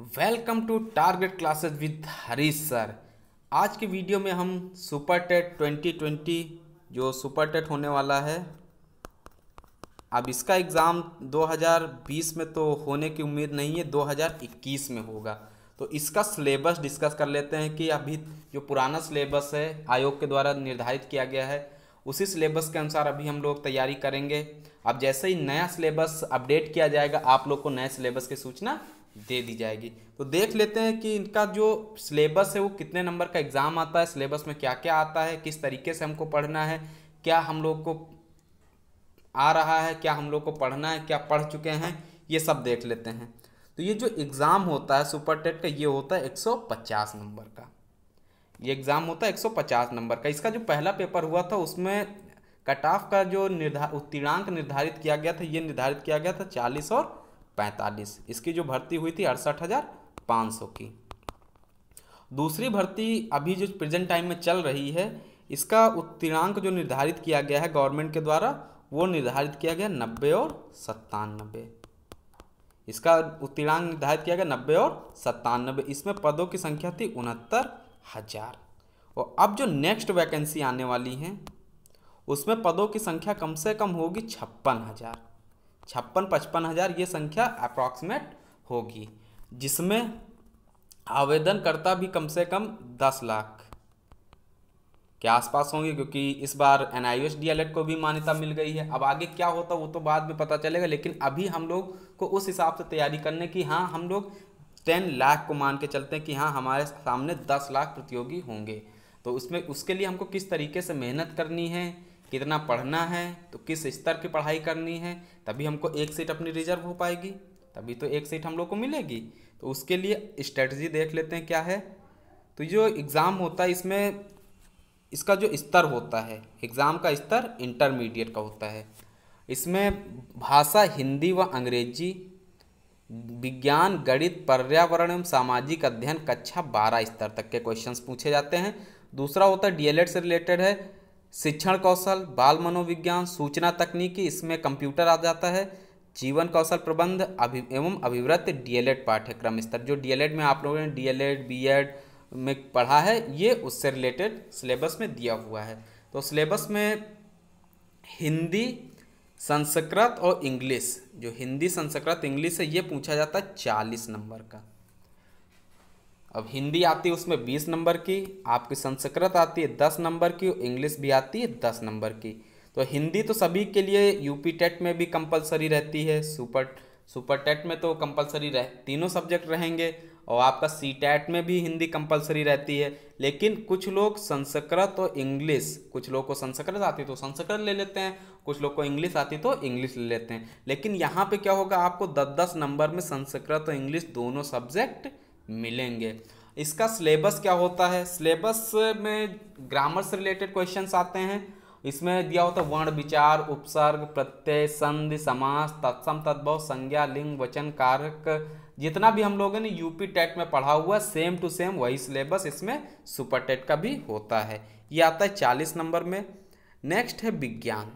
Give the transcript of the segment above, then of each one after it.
welcome to Target Classes with Harish sir आज के video में हम सुपर टेट ट्वेंटी ट्वेंटी जो सुपर टेट होने वाला है अब इसका एग्ज़ाम 2020 में तो होने की उम्मीद नहीं है 2021 में होगा तो इसका सिलेबस डिस्कस कर लेते हैं कि अभी जो पुराना सिलेबस है आयोग के द्वारा निर्धारित किया गया है उसी सिलेबस के अनुसार अभी हम लोग तैयारी करेंगे अब जैसे ही नया सिलेबस अपडेट किया जाएगा आप लोग को नए सिलेबस की सूचना दे दी जाएगी तो देख लेते हैं कि इनका जो सिलेबस है वो कितने नंबर का एग्ज़ाम आता है सिलेबस में क्या क्या आता है किस तरीके से हमको पढ़ना है क्या हम लोग को आ रहा है क्या हम लोग को पढ़ना है क्या पढ़ चुके हैं ये सब देख लेते हैं तो ये जो एग्ज़ाम होता है सुपर टेट का ये होता है 150 नंबर का ये एग्ज़ाम होता है 150 नंबर का इसका जो पहला पेपर हुआ था उसमें कट ऑफ का जो निर्धार उत्तीर्णांक निर्धारित किया गया था ये निर्धारित किया गया था चालीस और पैंतालीस इसकी जो भर्ती हुई थी अड़सठ हज़ार पाँच सौ की दूसरी भर्ती अभी जो प्रेजेंट टाइम में चल रही है इसका उत्तीर्णांक जो निर्धारित किया गया है गवर्नमेंट के द्वारा वो निर्धारित किया गया नब्बे और सत्तानबे इसका उत्तीर्णांक निर्धारित किया गया नब्बे और सत्तानबे इसमें पदों की संख्या थी उनहत्तर हजार और अब जो नेक्स्ट वैकेंसी आने वाली हैं उसमें पदों की संख्या कम से कम होगी छप्पन हजार छप्पन पचपन हज़ार ये संख्या अप्रॉक्सीमेट होगी जिसमें आवेदनकर्ता भी कम से कम दस लाख के आसपास होंगे क्योंकि इस बार एन आई एस को भी मान्यता मिल गई है अब आगे क्या होता वो तो बाद में पता चलेगा लेकिन अभी हम लोग को उस हिसाब से तैयारी करने की हाँ हम लोग टेन लाख को मान के चलते हैं कि हाँ हमारे सामने दस लाख प्रतियोगी होंगे तो उसमें उसके लिए हमको किस तरीके से मेहनत करनी है कितना पढ़ना है तो किस स्तर की पढ़ाई करनी है तभी हमको एक सीट अपनी रिजर्व हो पाएगी तभी तो एक सीट हम लोग को मिलेगी तो उसके लिए स्ट्रेटजी देख लेते हैं क्या है तो जो एग्ज़ाम होता है इसमें इसका जो स्तर होता है एग्ज़ाम का स्तर इंटरमीडिएट का होता है इसमें भाषा हिंदी व अंग्रेजी विज्ञान गणित पर्यावरण एवं सामाजिक अध्ययन कक्षा बारह स्तर तक के क्वेश्चंस पूछे जाते हैं दूसरा होता है डीएलएड से रिलेटेड है शिक्षण कौशल बाल मनोविज्ञान सूचना तकनीकी इसमें कंप्यूटर आ जाता है जीवन कौशल प्रबंध अभि एवं अभिवृत्त डीएलएड पाठ्यक्रम स्तर जो डीएलएड में आप लोगों ने डीएलएड बीएड में पढ़ा है ये उससे रिलेटेड सिलेबस में दिया हुआ है तो सिलेबस में हिंदी संस्कृत और इंग्लिश जो हिंदी संस्कृत इंग्लिश है ये पूछा जाता है चालीस नंबर का अब हिंदी आती है उसमें बीस नंबर की आपकी संस्कृत आती है दस नंबर की इंग्लिश भी आती है दस नंबर की तो हिंदी तो सभी के लिए यूपी टेट में भी कंपलसरी रहती है सुपर सुपर टेट में तो कंपलसरी रह तीनों सब्जेक्ट रहेंगे और आपका सी टेट में भी हिंदी कंपलसरी रहती है लेकिन कुछ लोग संस्कृत और इंग्लिश कुछ लोग को संस्कृत आती तो संस्कृत ले लेते हैं कुछ लोग को इंग्लिश आती तो इंग्लिश ले लेते हैं लेकिन यहाँ पे क्या होगा आपको दस दस नंबर में संस्कृत और इंग्लिश दोनों सब्जेक्ट मिलेंगे इसका सिलेबस क्या होता है सिलेबस में ग्रामर से रिलेटेड क्वेश्चन आते हैं इसमें दिया होता है वर्ण विचार उपसर्ग प्रत्यय संधि समास तत्सम तद्भव संज्ञा लिंग वचन कारक जितना भी हम लोगों ने यूपी टेट में पढ़ा हुआ सेम टू सेम वही सिलेबस इसमें सुपर टेट का भी होता है ये आता है चालीस नंबर में नेक्स्ट है विज्ञान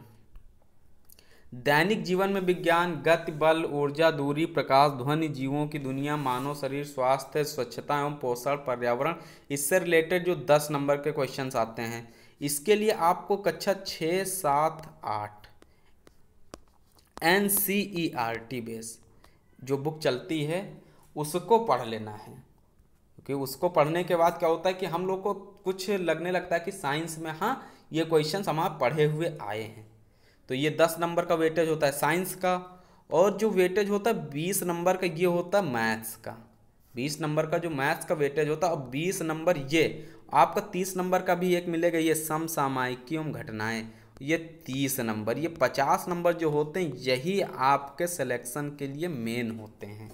दैनिक जीवन में विज्ञान गति बल ऊर्जा दूरी प्रकाश ध्वनि जीवों की दुनिया मानव शरीर स्वास्थ्य स्वच्छता एवं पोषण पर्यावरण इससे रिलेटेड जो दस नंबर के क्वेश्चन आते हैं इसके लिए आपको कक्षा छः सात आठ N C E R T base जो बुक चलती है उसको पढ़ लेना है क्योंकि उसको पढ़ने के बाद क्या होता है कि हम लोग को कुछ लगने लगता है कि साइंस में हाँ ये क्वेश्चन हमारे पढ़े हुए आए हैं तो ये दस नंबर का वेटेज होता है साइंस का और जो वेटेज होता है बीस नंबर का ये होता है मैथ्स का बीस नंबर का जो मैथ्स का वेटेज होता है और बीस नंबर ये आपका तीस नंबर का भी एक मिलेगा ये समसामयिकीयम घटनाएं ये तीस नंबर ये पचास नंबर जो होते हैं यही आपके सिलेक्शन के लिए मेन होते हैं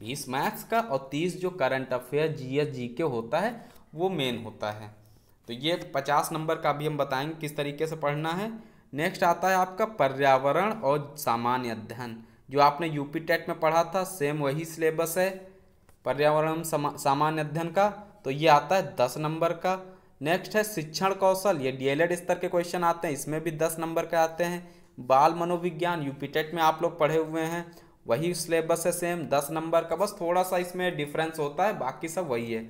बीस मैथ्स का और तीस जो current affair G S G के होता है वो मेन होता है तो ये पचास नंबर का भी हम बताएंगे किस तरीके से पढ़ना है नेक्स्ट आता है आपका पर्यावरण और सामान्य अध्ययन जो आपने यूपी टेट में पढ़ा था सेम वही सिलेबस है पर्यावरण समा, सामान्य अध्ययन का तो ये आता है दस नंबर का नेक्स्ट है शिक्षण कौशल ये डीएलएड स्तर के क्वेश्चन आते हैं इसमें भी दस नंबर के आते हैं बाल मनोविज्ञान यूपी टेट में आप लोग पढ़े हुए हैं वही सिलेबस है सेम दस नंबर का बस थोड़ा सा इसमें डिफरेंस होता है बाकी सब वही है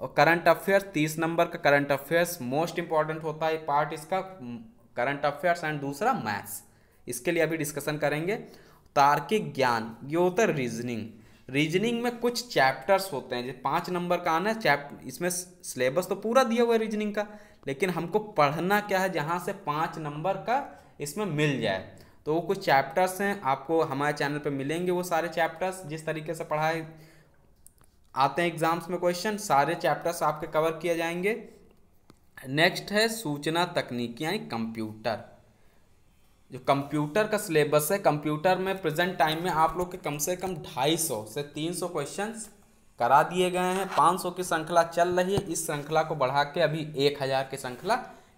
और करंट अफेयर्स तीस नंबर का करंट अफेयर्स मोस्ट इंपॉर्टेंट होता है पार्ट इसका करंट अफेयर्स एंड दूसरा मैथ्स इसके लिए अभी डिस्कशन करेंगे तार्किक ज्ञान ये होता है रीजनिंग रीजनिंग में कुछ चैप्टर्स होते हैं जैसे पाँच नंबर का आना है चैप्ट इसमें सिलेबस तो पूरा दिया हुआ है रीजनिंग का लेकिन हमको पढ़ना क्या है जहाँ से पाँच नंबर का इसमें मिल जाए तो वो कुछ चैप्टर्स हैं आपको हमारे चैनल पे मिलेंगे वो सारे चैप्टर्स जिस तरीके से पढ़ाए आते हैं एग्ज़ाम्स में क्वेश्चन सारे चैप्टर्स आपके कवर किए जाएंगे नेक्स्ट है सूचना तकनीक यानी कंप्यूटर जो कंप्यूटर का सिलेबस है कंप्यूटर में प्रेजेंट टाइम में आप लोग के कम से कम ढाई सौ से तीन सौ क्वेश्चन करा दिए गए हैं पाँच सौ की श्रृंखला चल रही है इस श्रृंखला को बढ़ा के अभी एक हज़ार की श्रृंखला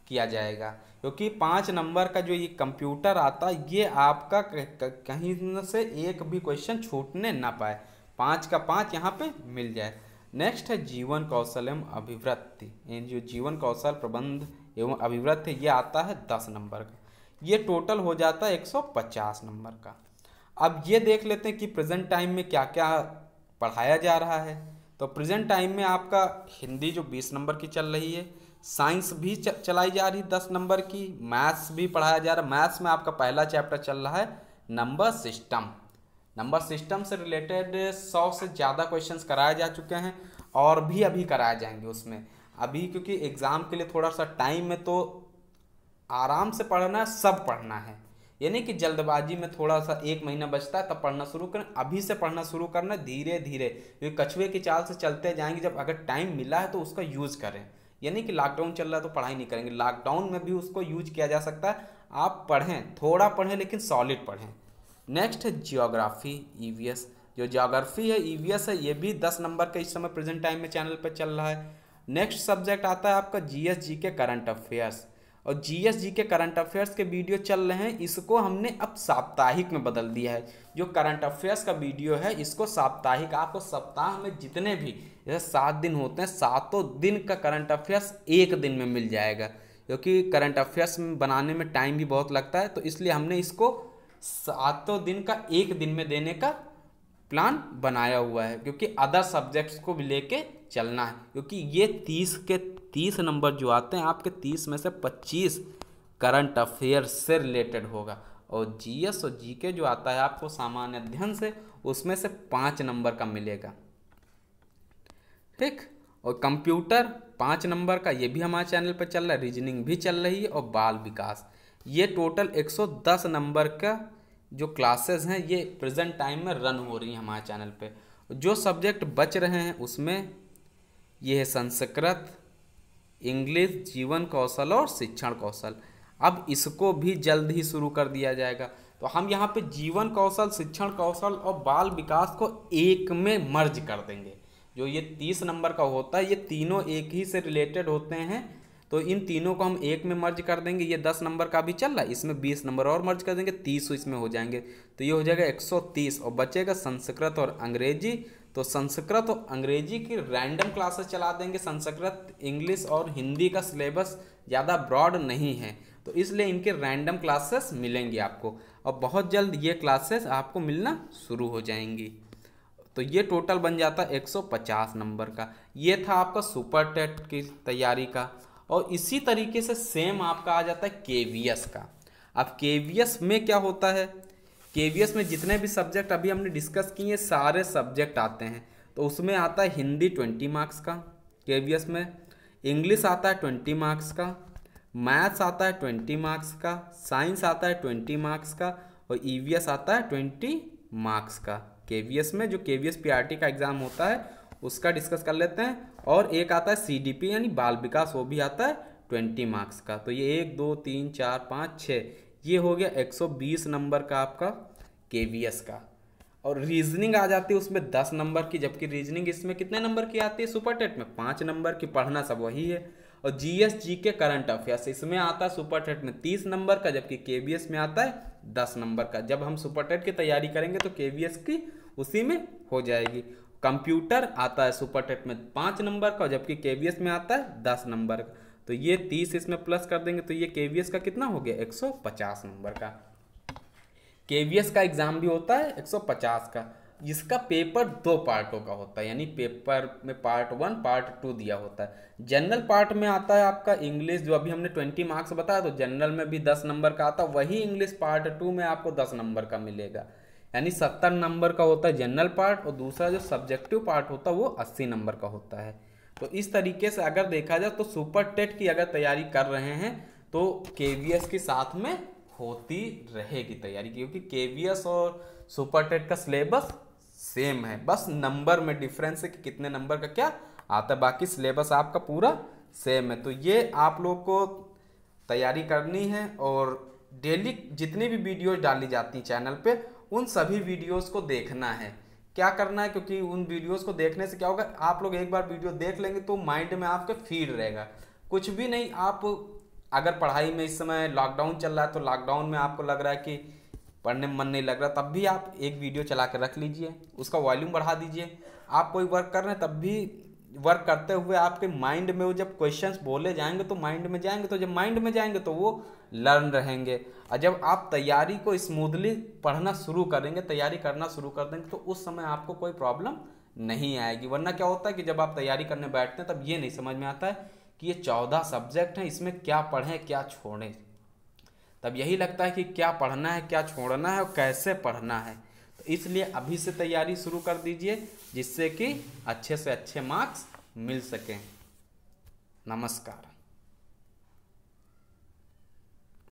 किया जाएगा क्योंकि पाँच नंबर का जो ये कंप्यूटर आता है ये आपका कहीं से एक भी क्वेश्चन छूटने ना पाए पाँच का पाँच यहाँ पर मिल जाए नेक्स्ट है जीवन कौशल एवं अभिवृत्ति यानी जो जीवन कौशल प्रबंध एवं अभिवृत्ति ये आता है दस नंबर का ये टोटल हो जाता है एक सौ पचास नंबर का अब ये देख लेते हैं कि प्रेजेंट टाइम में क्या क्या पढ़ाया जा रहा है तो प्रेजेंट टाइम में आपका हिंदी जो बीस नंबर की चल रही है साइंस भी चलाई जा रही दस नंबर की मैथ्स भी पढ़ाया जा रहा है मैथ्स में आपका पहला चैप्टर चल रहा है नंबर सिस्टम नंबर सिस्टम से रिलेटेड सौ से ज़्यादा क्वेश्चन कराए जा चुके हैं और भी अभी कराए जाएंगे उसमें अभी क्योंकि एग्ज़ाम के लिए थोड़ा सा टाइम में तो आराम से पढ़ना है सब पढ़ना है यानी कि जल्दबाजी में थोड़ा सा एक महीना बचता है तब पढ़ना शुरू करें अभी से पढ़ना शुरू करना धीरे धीरे क्योंकि कछुए की चाल से चलते जाएंगे जब अगर टाइम मिला है तो उसका यूज़ करें यानी कि लॉकडाउन चल रहा है तो पढ़ाई नहीं करेंगे लॉकडाउन में भी उसको यूज किया जा सकता है आप पढ़ें थोड़ा पढ़ें लेकिन सॉलिड पढ़ें नेक्स्ट है जियोग्राफी ईवीएस e जो जियोग्राफी है ईवीएस e है ये भी दस नंबर का इस समय प्रेजेंट टाइम में चैनल पर चल रहा है नेक्स्ट सब्जेक्ट आता है आपका जीएसजी के करंट अफेयर्स और जीएसजी के करंट अफेयर्स के वीडियो चल रहे हैं इसको हमने अब साप्ताहिक में बदल दिया है जो करंट अफेयर्स का वीडियो है इसको साप्ताहिक आपको सप्ताह में जितने भी जैसे सात दिन होते हैं सातों दिन का करंट अफेयर्स एक दिन में मिल जाएगा क्योंकि करंट अफेयर्स बनाने में टाइम भी बहुत लगता है तो इसलिए हमने इसको सातों दिन का एक दिन में देने का प्लान बनाया हुआ है क्योंकि अदर सब्जेक्ट्स को भी लेके चलना है क्योंकि ये तीस के तीस नंबर जो आते हैं आपके तीस में से पच्चीस करंट अफेयर से रिलेटेड होगा और जीएस और जीके जो आता है आपको सामान्य अध्ययन से उसमें से पाँच नंबर का मिलेगा ठीक और कंप्यूटर पाँच नंबर का ये भी हमारे चैनल पर चल रहा है रीजनिंग भी चल रही है और बाल विकास ये टोटल 110 नंबर का जो क्लासेस हैं ये प्रेजेंट टाइम में रन हो रही हैं हमारे चैनल पे जो सब्जेक्ट बच रहे हैं उसमें ये है संस्कृत इंग्लिश जीवन कौशल और शिक्षण कौशल अब इसको भी जल्द ही शुरू कर दिया जाएगा तो हम यहाँ पे जीवन कौशल शिक्षण कौशल और बाल विकास को एक में मर्ज कर देंगे जो ये तीस नंबर का होता है ये तीनों एक ही से रिलेटेड होते हैं तो इन तीनों को हम एक में मर्ज कर देंगे ये दस नंबर का भी चल रहा है इसमें बीस नंबर और मर्ज कर देंगे तीस इसमें हो जाएंगे तो ये हो जाएगा एक सौ तीस और बचेगा संस्कृत और अंग्रेजी तो संस्कृत और अंग्रेजी की रैंडम क्लासेस चला देंगे संस्कृत इंग्लिश और हिंदी का सिलेबस ज़्यादा ब्रॉड नहीं है तो इसलिए इनके रैंडम क्लासेस मिलेंगी आपको और बहुत जल्द ये क्लासेस आपको मिलना शुरू हो जाएंगी तो ये टोटल बन जाता 150 नंबर का ये था आपका सुपर टेट की तैयारी का और इसी तरीके से सेम आपका आ जाता है केवीएस का अब केवीएस में क्या होता है केवीएस में जितने भी सब्जेक्ट अभी हमने डिस्कस किए सारे सब्जेक्ट आते हैं तो उसमें आता है हिंदी ट्वेंटी मार्क्स का केवीएस में इंग्लिश आता है ट्वेंटी मार्क्स का मैथ्स आता है ट्वेंटी मार्क्स का साइंस आता है ट्वेंटी मार्क्स का और ई e आता है ट्वेंटी मार्क्स का के में जो के वी का एग्ज़ाम होता है उसका डिस्कस कर लेते हैं और एक आता है सीडीपी यानी बाल विकास वो भी आता है ट्वेंटी मार्क्स का तो ये एक दो तीन चार पाँच छः ये हो गया एक सौ बीस नंबर का आपका के वी एस का और रीजनिंग आ जाती है उसमें दस नंबर की जबकि रीजनिंग इसमें कितने नंबर की आती है सुपर टेट में पाँच नंबर की पढ़ना सब वही है और जी एस जी के करंट अफेयर्स इसमें आता है सुपर टेट में तीस नंबर का जबकि के बी एस में आता है दस नंबर का जब हम सुपर टेट की तैयारी करेंगे तो के बी एस की उसी में हो जाएगी कंप्यूटर आता है सुपर टेट में पाँच नंबर का जबकि केवीएस में आता है दस नंबर का तो ये तीस इसमें प्लस कर देंगे तो ये केवीएस का कितना हो गया एक सौ पचास नंबर का केवीएस का एग्ज़ाम भी होता है एक सौ पचास का इसका पेपर दो पार्टों का होता है यानी पेपर में पार्ट वन पार्ट टू दिया होता है जनरल पार्ट में आता है आपका इंग्लिश जो अभी हमने ट्वेंटी मार्क्स बताया तो जनरल में भी दस नंबर का आता है वही इंग्लिश पार्ट टू में आपको दस नंबर का मिलेगा यानी सत्तर नंबर का होता है जनरल पार्ट और दूसरा जो सब्जेक्टिव पार्ट होता है वो अस्सी नंबर का होता है तो इस तरीके से अगर देखा जाए तो सुपर टेट की अगर तैयारी कर रहे हैं तो के के साथ में होती रहेगी तैयारी क्योंकि के और सुपर टेट का सिलेबस सेम है बस नंबर में डिफरेंस है कि कितने नंबर का क्या आता है बाकी सिलेबस आपका पूरा सेम है तो ये आप लोग को तैयारी करनी है और डेली जितनी भी वीडियोज डाली जाती हैं चैनल पर उन सभी वीडियोस को देखना है क्या करना है क्योंकि उन वीडियोस को देखने से क्या होगा आप लोग एक बार वीडियो देख लेंगे तो माइंड में आपके फीड रहेगा कुछ भी नहीं आप अगर पढ़ाई में इस समय लॉकडाउन चल रहा है तो लॉकडाउन में आपको लग रहा है कि पढ़ने में मन नहीं लग रहा तब भी आप एक वीडियो चला कर रख लीजिए उसका वॉल्यूम बढ़ा दीजिए आप कोई वर्क कर रहे हैं तब भी वर्क करते हुए आपके माइंड में वो जब क्वेश्चंस बोले जाएंगे तो माइंड में जाएंगे तो जब माइंड में जाएंगे तो वो लर्न रहेंगे और जब आप तैयारी को स्मूथली पढ़ना शुरू करेंगे तैयारी करना शुरू कर देंगे तो उस समय आपको कोई प्रॉब्लम नहीं आएगी वरना क्या होता है कि जब आप तैयारी करने बैठते हैं तब ये नहीं समझ में आता है कि ये चौदह सब्जेक्ट हैं इसमें क्या पढ़ें क्या छोड़ें तब यही लगता है कि क्या पढ़ना है क्या छोड़ना है और कैसे पढ़ना है तो इसलिए अभी से तैयारी शुरू कर दीजिए जिससे कि अच्छे से अच्छे मार्क्स मिल सकें नमस्कार